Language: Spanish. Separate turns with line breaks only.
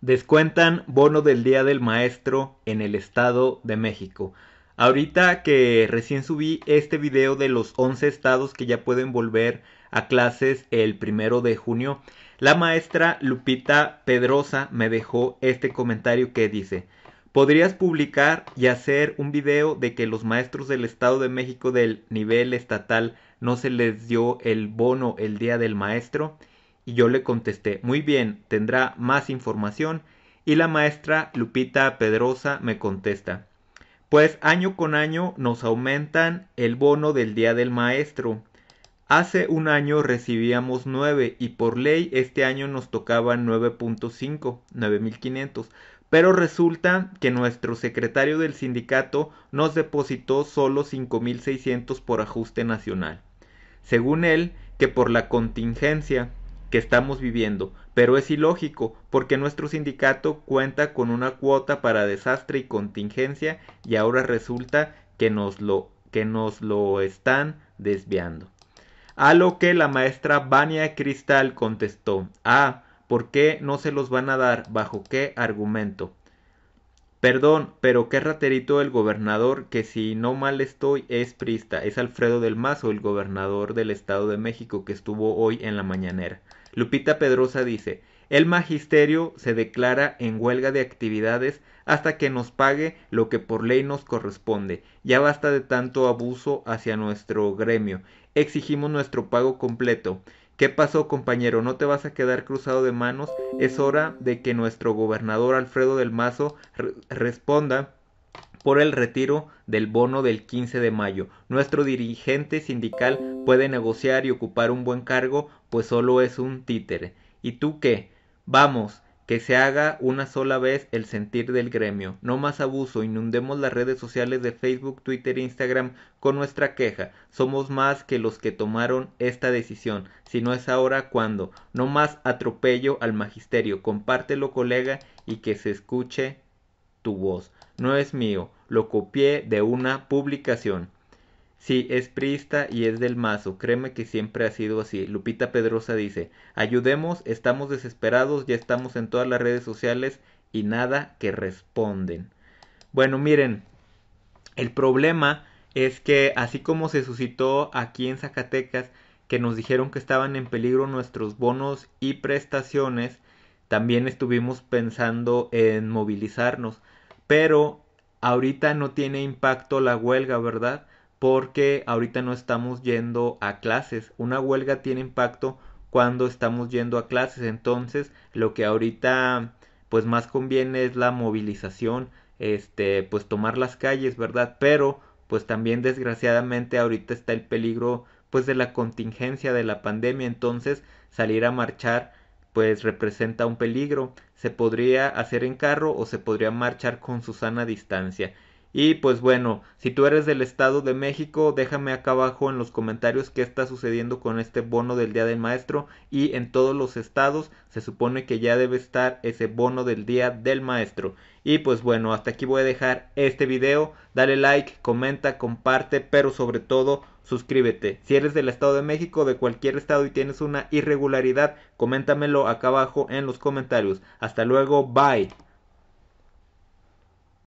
descuentan bono del Día del Maestro en el Estado de México. Ahorita que recién subí este video de los 11 estados que ya pueden volver a clases el primero de junio, la maestra Lupita Pedrosa me dejó este comentario que dice, podrías publicar y hacer un video de que los maestros del Estado de México del nivel estatal no se les dio el bono el Día del Maestro y yo le contesté, muy bien, tendrá más información. Y la maestra Lupita Pedrosa me contesta, pues año con año nos aumentan el bono del Día del Maestro. Hace un año recibíamos 9 y por ley este año nos tocaban 9.5, 9.500. Pero resulta que nuestro secretario del sindicato nos depositó solo 5.600 por ajuste nacional. Según él, que por la contingencia que estamos viviendo, pero es ilógico porque nuestro sindicato cuenta con una cuota para desastre y contingencia y ahora resulta que nos lo, que nos lo están desviando. A lo que la maestra Vania Cristal contestó, ah, ¿por qué no se los van a dar? ¿Bajo qué argumento? Perdón, pero qué raterito el gobernador, que si no mal estoy es prista, es Alfredo del Mazo, el gobernador del Estado de México, que estuvo hoy en la mañanera. Lupita Pedrosa dice, el magisterio se declara en huelga de actividades hasta que nos pague lo que por ley nos corresponde. Ya basta de tanto abuso hacia nuestro gremio. Exigimos nuestro pago completo. ¿Qué pasó, compañero? ¿No te vas a quedar cruzado de manos? Es hora de que nuestro gobernador Alfredo del Mazo responda por el retiro del bono del 15 de mayo. Nuestro dirigente sindical puede negociar y ocupar un buen cargo, pues solo es un títere. ¿Y tú qué? Vamos, que se haga una sola vez el sentir del gremio. No más abuso, inundemos las redes sociales de Facebook, Twitter e Instagram con nuestra queja. Somos más que los que tomaron esta decisión. Si no es ahora, ¿cuándo? No más atropello al magisterio. Compártelo, colega, y que se escuche tu voz. No es mío, lo copié de una publicación. Sí, es priista y es del mazo, créeme que siempre ha sido así. Lupita Pedrosa dice, ayudemos, estamos desesperados, ya estamos en todas las redes sociales y nada que responden. Bueno, miren, el problema es que así como se suscitó aquí en Zacatecas, que nos dijeron que estaban en peligro nuestros bonos y prestaciones, también estuvimos pensando en movilizarnos. Pero ahorita no tiene impacto la huelga, ¿verdad? porque ahorita no estamos yendo a clases. Una huelga tiene impacto cuando estamos yendo a clases. Entonces, lo que ahorita pues más conviene es la movilización, este, pues tomar las calles, ¿verdad? Pero pues también desgraciadamente ahorita está el peligro pues de la contingencia de la pandemia, entonces salir a marchar pues representa un peligro. Se podría hacer en carro o se podría marchar con su sana distancia. Y pues bueno, si tú eres del Estado de México, déjame acá abajo en los comentarios qué está sucediendo con este bono del Día del Maestro. Y en todos los estados se supone que ya debe estar ese bono del Día del Maestro. Y pues bueno, hasta aquí voy a dejar este video. Dale like, comenta, comparte, pero sobre todo suscríbete. Si eres del Estado de México, de cualquier estado y tienes una irregularidad, coméntamelo acá abajo en los comentarios. Hasta luego, bye.